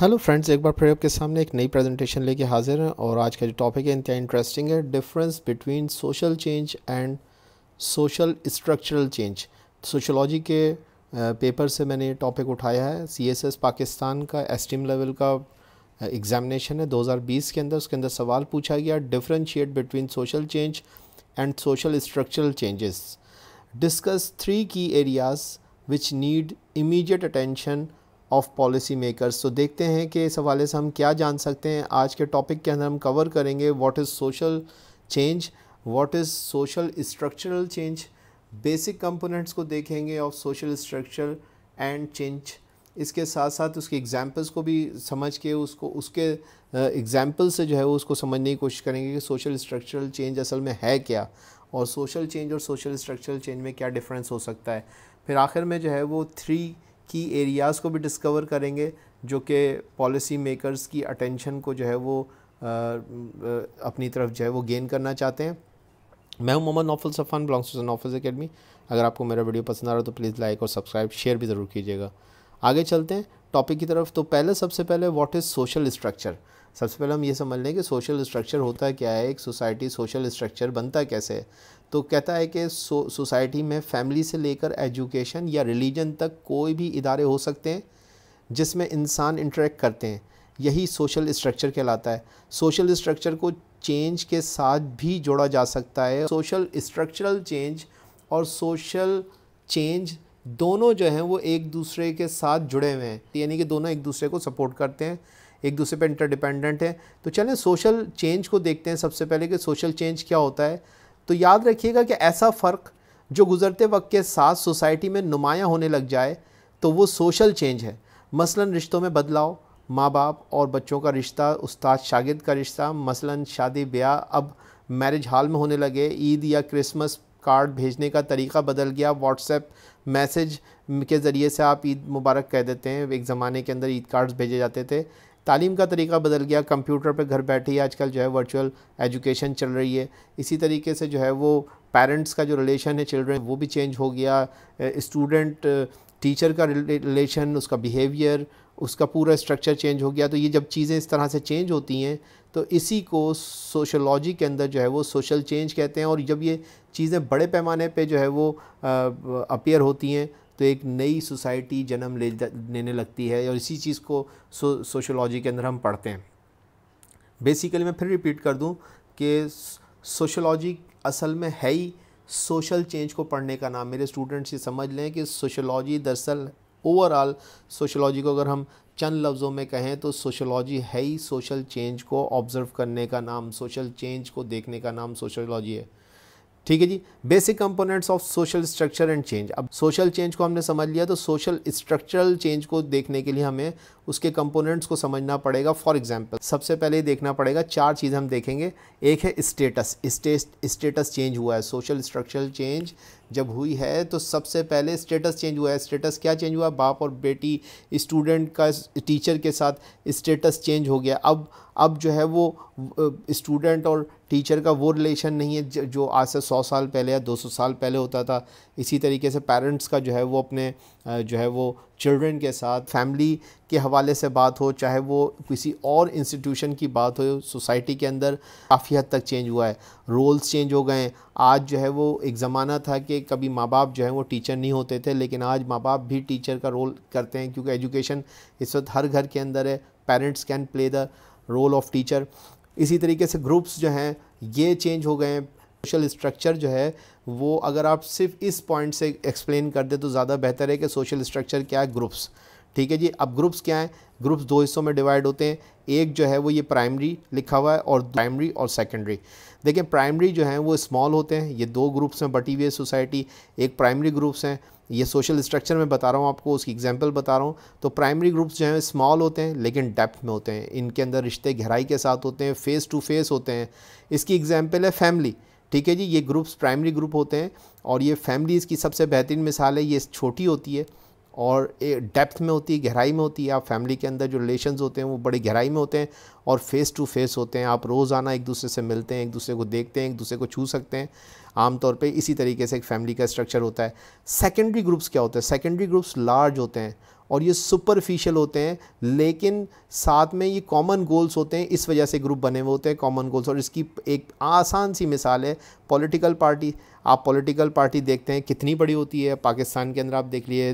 hello friends एक बार फिर आपके सामने एक नई प्रेजेंटेशन लेके हाजिर हैं और आज का जो टॉपिक है इतना इंटरेस्टिंग है difference between social change and social structural change sociology के पेपर से मैंने ये टॉपिक उठाया है सीएसएस पाकिस्तान का एस्टीम लेवल का एग्जामिनेशन है 2020 के अंदर उसके अंदर सवाल पूछा गया differentiate between social change and social structural changes discuss three key areas which need immediate attention of policy makers तो देखते हैं कि इस हवाले से हम क्या जान सकते हैं आज के टॉपिक के अंदर हम कवर करेंगे what is social change what is social structural change basic components को देखेंगे of social structure and change इसके साथ साथ उसके एग्जाम्पल्स को भी समझ के उसको उसके एग्जाम्पल से जो है वो उसको समझने की कोशिश करेंगे कि सोशल स्ट्रक्चरल चेंज असल में है क्या और सोशल चेंज और सोशल स्ट्रक्चरल चेंज में क्या डिफरेंस हो सकता है फिर आखिर में जो है वो थ्री की एरियाज़ को भी डिस्कवर करेंगे जो कि पॉलिसी मेकर्स की अटेंशन को जो है वो आ, अपनी तरफ जो है वो गेन करना चाहते हैं मैं हूं Mohammad Nauful Safan belongs to Naufal academy अगर आपको मेरा वीडियो पसंद आ रहा है तो प्लीज़ लाइक और सब्सक्राइब शेयर भी ज़रूर कीजिएगा आगे चलते हैं टॉपिक की तरफ तो पहले सबसे पहले व्हाट इज़ सोशल स्ट्रक्चर सबसे पहले हम ये समझ लें कि सोशल स्ट्रक्चर होता क्या है एक सोसाइटी सोशल स्ट्रक्चर बनता कैसे है तो कहता है कि सो, सोसाइटी में फैमिली से लेकर एजुकेशन या रिलीजन तक कोई भी इदारे हो सकते हैं जिसमें इंसान इंटरेक्ट करते हैं यही सोशल स्ट्रक्चर कहलाता है सोशल स्ट्रक्चर को चेंज के साथ भी जोड़ा जा सकता है सोशल स्ट्रक्चरल चेंज और सोशल चेंज दोनों जो हैं वो एक दूसरे के साथ जुड़े हुए हैं यानी कि दोनों एक दूसरे को सपोर्ट करते हैं एक दूसरे पर इंटरडिपेंडेंट हैं तो चलें सोशल चेंज को देखते हैं सबसे पहले कि सोशल चेंज क्या होता है तो याद रखिएगा कि ऐसा फ़र्क जो गुज़रते वक्त के साथ सोसाइटी में नुमाया होने लग जाए तो वो सोशल चेंज है मसलन रिश्तों में बदलाव माँ बाप और बच्चों का रिश्ता उस्ताद शागिद का रिश्ता मसलन शादी ब्याह अब मैरिज हॉल में होने लगे ईद या क्रिसमस कार्ड भेजने का तरीका बदल गया व्हाट्सएप मैसेज के ज़रिए से आप ईद मुबारक कह देते हैं एक ज़माने के अंदर ईद कार्ड्स भेजे जाते थे तालीम का तरीका बदल गया कंप्यूटर पर घर बैठे ही आजकल जो है वर्चुअल एजुकेशन चल रही है इसी तरीके से जो है वो पेरेंट्स का जो रिलेशन है चिल्ड्रन वो भी चेंज हो गया स्टूडेंट टीचर का रिलेशन उसका बिहेवियर उसका पूरा स्ट्रक्चर चेंज हो गया तो ये जब चीज़ें इस तरह से चेंज होती हैं तो इसी को सोशलॉजी के अंदर जो है वो सोशल चेंज कहते हैं और जब ये चीज़ें बड़े पैमाने पे जो है वो अपेयर होती हैं तो एक नई सोसाइटी जन्म ले लेने लगती है और इसी चीज़ को सो, सोशलॉजी के अंदर हम पढ़ते हैं बेसिकली मैं फिर रिपीट कर दूं कि सोशलॉजी असल में है ही सोशल चेंज को पढ़ने का नाम मेरे स्टूडेंट्स ये समझ लें कि सोशोलॉजी दरअसल ओवरऑल सोशोलॉजी को अगर हम चंद लफ्ज़ों में कहें तो सोशलॉजी है ही सोशल चेंज को ऑब्ज़र्व करने का नाम सोशल चेंज को देखने का नाम सोशोलॉजी है ठीक है जी basic components of social structure and change अब सोशल चेंज को हमने समझ लिया तो सोशल स्ट्रक्चरल चेंज को देखने के लिए हमें उसके कंपोनेंट्स को समझना पड़ेगा फॉर एग्जांपल सबसे पहले देखना पड़ेगा चार चीज़ हम देखेंगे एक है स्टेटस स्टेटस चेंज हुआ है सोशल स्ट्रक्चरल चेंज जब हुई है तो सबसे पहले स्टेटस चेंज हुआ है स्टेटस क्या चेंज हुआ बाप और बेटी स्टूडेंट का टीचर के साथ स्टेटस चेंज हो गया अब अब जो है वो स्टूडेंट और टीचर का वो रिलेशन नहीं है जो आज से सौ साल पहले या दो सौ साल पहले होता था इसी तरीके से पेरेंट्स का जो है वो अपने जो है वो चिल्ड्रन के साथ फैमिली के हवाले से बात हो चाहे वो किसी और इंस्टीट्यूशन की बात हो सोसाइटी के अंदर काफ़ी हद तक चेंज हुआ है रोल्स चेंज हो गए हैं आज जो है वो एक ज़माना था कि कभी माँ बाप जो है वो टीचर नहीं होते थे लेकिन आज माँ बाप भी टीचर का रोल करते हैं क्योंकि एजुकेशन इस वक्त हर घर के अंदर है parents can play the role of teacher इसी तरीके से ग्रुप्स जो हैं ये चेंज हो गए हैं सोशल स्ट्रक्चर जो है वो अगर आप सिर्फ इस पॉइंट से एक्सप्लेन कर दें तो ज़्यादा बेहतर है कि सोशल स्ट्रक्चर क्या है ग्रुप्स ठीक है जी अब ग्रुप्स क्या हैं ग्रुप्स दो हिस्सों में डिवाइड होते हैं एक जो है वो ये प्राइमरी लिखा हुआ है और प्राइमरी और सेकेंडरी देखिए प्राइमरी जो हैं वो स्मॉल होते हैं ये दो ग्रुप्स में बटी हुई सोसाइटी एक प्राइमरी ग्रुप्स हैं ये सोशल स्ट्रक्चर में बता रहा हूँ आपको उसकी एग्जांपल बता रहा हूँ तो प्राइमरी ग्रुप्स जो हैं स्मॉल होते हैं लेकिन डेप्थ में होते हैं इनके अंदर रिश्ते गहराई के साथ होते हैं फेस टू फेस होते हैं इसकी एग्जाम्पल है फैमिली ठीक है जी ये ग्रुप्स प्राइमरी ग्रुप होते हैं और ये फैमिलीज़ की सबसे बेहतरीन मिसाल है ये छोटी होती है और डेप्थ में होती है गहराई में होती है आप फैमिली के अंदर जो रिलेशन होते हैं वो बड़े गहराई में होते हैं और फेस टू फेस होते हैं आप रोज़ाना एक दूसरे से मिलते हैं एक दूसरे को देखते हैं एक दूसरे को छू सकते हैं आमतौर पे इसी तरीके से एक फैमिली का स्ट्रक्चर होता है सेकेंडरी ग्रुप्स क्या होते हैं सेकेंडरी ग्रुप्स लार्ज होते हैं और ये सुपरफिशियल होते हैं लेकिन साथ में ये कॉमन गोल्स होते हैं इस वजह से ग्रुप बने हुए होते हैं कॉमन गोल्स और इसकी एक आसान सी मिसाल है पॉलिटिकल पार्टी आप पॉलिटिकल पार्टी देखते हैं कितनी बड़ी होती है पाकिस्तान के अंदर आप देख लिए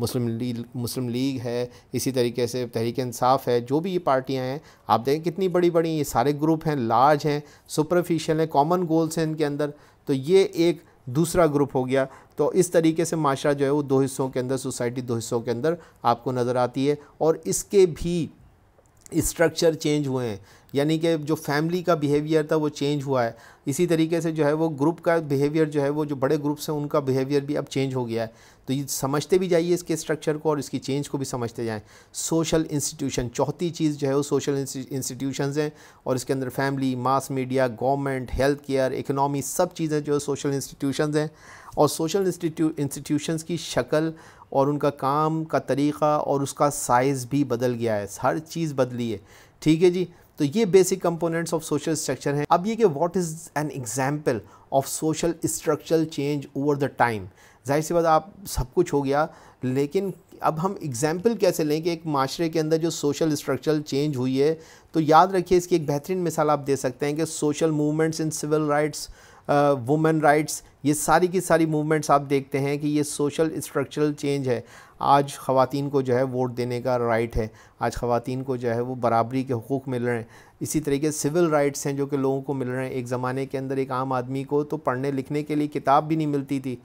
मुस्लिम लीग मुस्लिम लीग है इसी तरीके से तहरीक इंसाफ है जो भी ये पार्टियाँ हैं आप देखें कितनी बड़ी बड़ी ये सारे ग्रुप हैं लार्ज हैं सुपरफिशियल हैं कॉमन गोल्स हैं इनके अंदर तो ये एक दूसरा ग्रुप हो गया तो इस तरीके से माशरा जो है वो दो हिस्सों के अंदर सोसाइटी दो हिस्सों के अंदर आपको नज़र आती है और इसके भी स्ट्रक्चर चेंज हुए हैं यानी कि जो फैमिली का बिहेवियर था वो चेंज हुआ है इसी तरीके से जो है वो ग्रुप का बिहेवियर जो है वो जो बड़े ग्रुप्स हैं उनका बिहेवियर भी अब चेंज हो गया है तो ये समझते भी जाइए इसके स्ट्रक्चर को और इसकी चेंज को भी समझते जाएँ सोशल इंस्टीट्यूशन चौथी चीज़ जो है वो सोशल इंस्टीट्यूशन हैं और इसके अंदर family mass media government health care economy सब चीज़ें जो है सोशल इंस्टीट्यूशन हैं और सोशल इंस्टीट्यूशन की शक्ल और उनका काम का तरीक़ा और उसका साइज़ भी बदल गया है हर चीज़ बदली है ठीक है जी तो ये basic components of social structure हैं अब ये कि what is an example of social structural change over the time जाहिर सी बात आप सब कुछ हो गया लेकिन अब हम एग्ज़ाम्पल कैसे लें कि एक माशरे के अंदर जो सोशल स्ट्रक्चरल चेंज हुई है तो याद रखिए इसकी एक बेहतरीन मिसाल आप दे सकते हैं कि social movements in civil rights women rights ये सारी की सारी मूवमेंट्स आप देखते हैं कि ये सोशल स्ट्रक्चरल चेंज है आज ख़वान को जो है वोट देने का राइट है आज खातन को जो है वो बराबरी के हकूक़ मिल रहे हैं इसी तरीके सिविल राइट्स हैं जो कि लोगों को मिल रहे हैं एक ज़माने के अंदर एक आम आदमी को तो पढ़ने लिखने के लिए किताब भी नहीं मिलती थी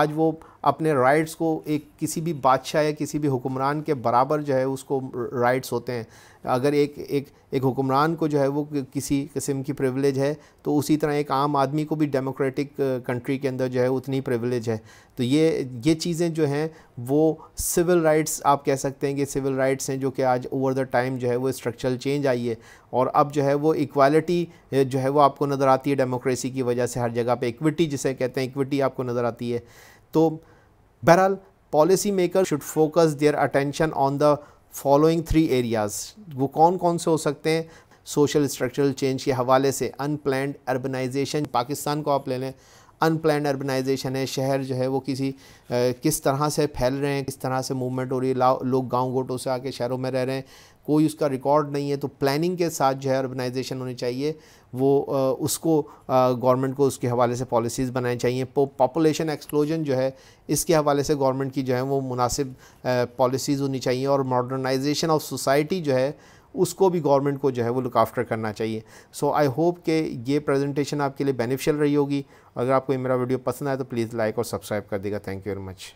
आज वो अपने राइट्स को एक किसी भी बादशाह या किसी भी हुक्मरान के बराबर जो है उसको राइट्स होते हैं अगर एक एक एक हुक्मरान को जो है वो किसी किस्म की प्रिवलेज है तो उसी तरह एक आम आदमी को भी डेमोक्रेटिक कंट्री के अंदर जो है उतनी प्रिविलेज है तो ये ये चीज़ें जो हैं वो सिविल राइट्स आप कह सकते हैं कि सिविल राइट्स हैं जो कि आज ओवर द टाइम जो है वो स्ट्रक्चरल चेंज आई है और अब जो है वो इक्वालिटी eh, जो है वो आपको नज़र आती है डेमोक्रेसी की वजह से हर जगह पे इक्विटी जिसे कहते हैं इक्विटी आपको नज़र आती है तो बहरहाल policy maker should focus their attention on the following three areas वो कौन कौन से हो सकते हैं सोशल स्ट्रक्चरल चेंज के हवाले से अनप्लैंड अर्बनाइजेशन पाकिस्तान को आप ले लें अनप्लान अर्बनाइजेशन है शहर जो है वो किसी आ, किस तरह से फैल रहे हैं किस तरह से मूवमेंट हो रही है लोग गाँव गोटों से आके शहरों में रह रहे हैं कोई उसका रिकॉर्ड नहीं है तो प्लानिंग के साथ जो है अर्बनाइजेशन होनी चाहिए वो आ, उसको गवर्नमेंट को उसके हवाले से पॉलिसीज़ बनानी चाहिए पॉपुलेशन एक्सप्लोजन जो है इसके हवाले से गवर्नमेंट की जो है वो मुनासिब पॉलिसीज़ होनी चाहिए और मॉडर्नाइजेशन ऑफ सोसाइटी जो है उसको भी गवर्नमेंट को जो है वो लुक आफ्टर करना चाहिए सो आई होप कि ये प्रेजेंटेशन आपके लिए बेनिफिशियल रही होगी अगर आपको मेरा वीडियो पसंद आए तो प्लीज़ लाइक और सब्सक्राइब कर देगा थैंक यू वेरी मच